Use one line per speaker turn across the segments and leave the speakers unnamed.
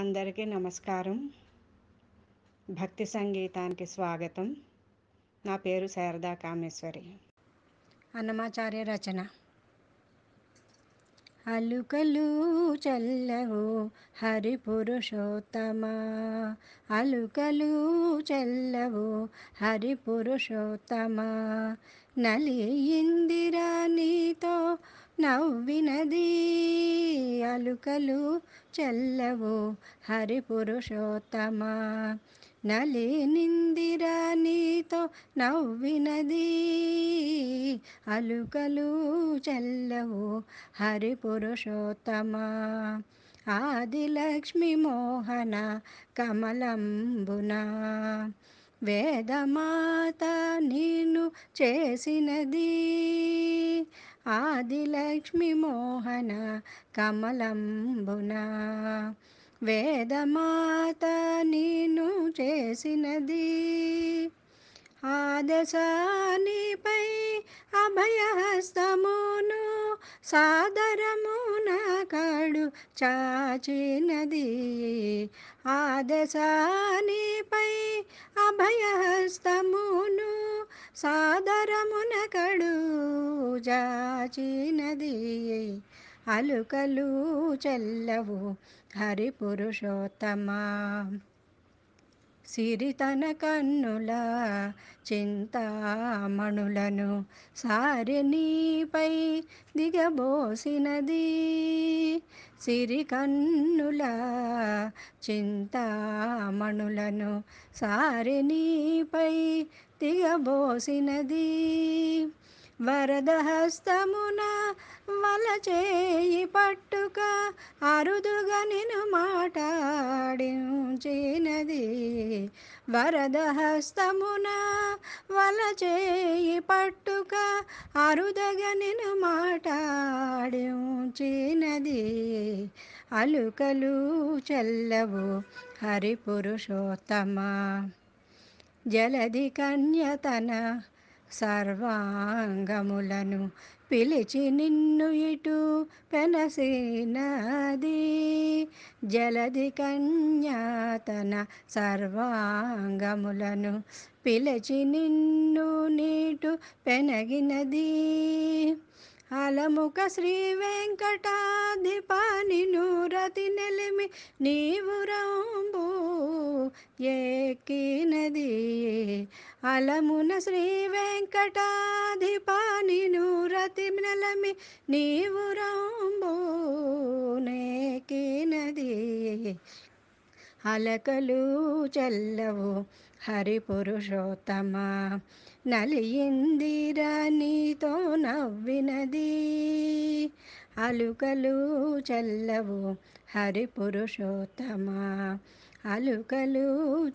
అందరికీ నమస్కారం భక్తి సంగీతానికి స్వాగతం నా పేరు శారదా కామేశ్వరి అన్నమాచార్య రచన అలుకలు చల్లవు హరి పురుషోత్తమా అలుకలు చల్లవు హరి పురుషోత్తమా నలియిందిరా నీతో నవ్వినది అలుకలు చల్లవు నలి నలినిందిరా నీతో నవ్వినది అలుకలు చల్లవు ఆది ఆదిలక్ష్మి మోహన కమలంబున వేదమాత నేను చేసినది ఆదిలక్ష్మి మోహన కమలంబున వేదమాత నేను చేసినది ఆదశానిపై అభయహస్తమును సాదరమున కడు చాచినది ఆదశానిపై అభయహస్తమును సాదరమున కడు పూజాచినది అలుకలు చెల్లవు హరి పురుషోత్తమా సిరితన కన్నుల చింతామణులను నీపై దిగబోసినది సిరి కన్నుల చింతామణులను నీపై దిగబోసినది వరదహస్తమున చేయి పట్టుక అరుదుగా నిను మాటాడించినది వరదహస్తమున చేయి పట్టుక అరుదుగా నిను మాటాడించినది అలుకలు చెల్లవు హరిపురుషోత్తమ జలధి కన్యతన సర్వాంగములను పిలిచి నిన్ను ఇటు పెనసినది జలది కన్యాతన సర్వాంగములను పిలిచి నిన్ను నీటు పెనగినది అలముఖ శ్రీ వెంకటాధిపాని నూరతి నెలిమి నీవు రంబు ఎక్కినది అలమున శ్రీ వెంకటాధిపాని నూరతి నలమి నీవు రాంబోనేకినది అలకలు చల్లవు హరి పురుషోత్తమ నలియిందిరా నీతో నవ్వినది అలుకలు చల్లవు హరి పురుషోత్తమా అలుకలు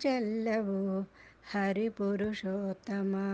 చల్లవు హరి పురుషోత్తమా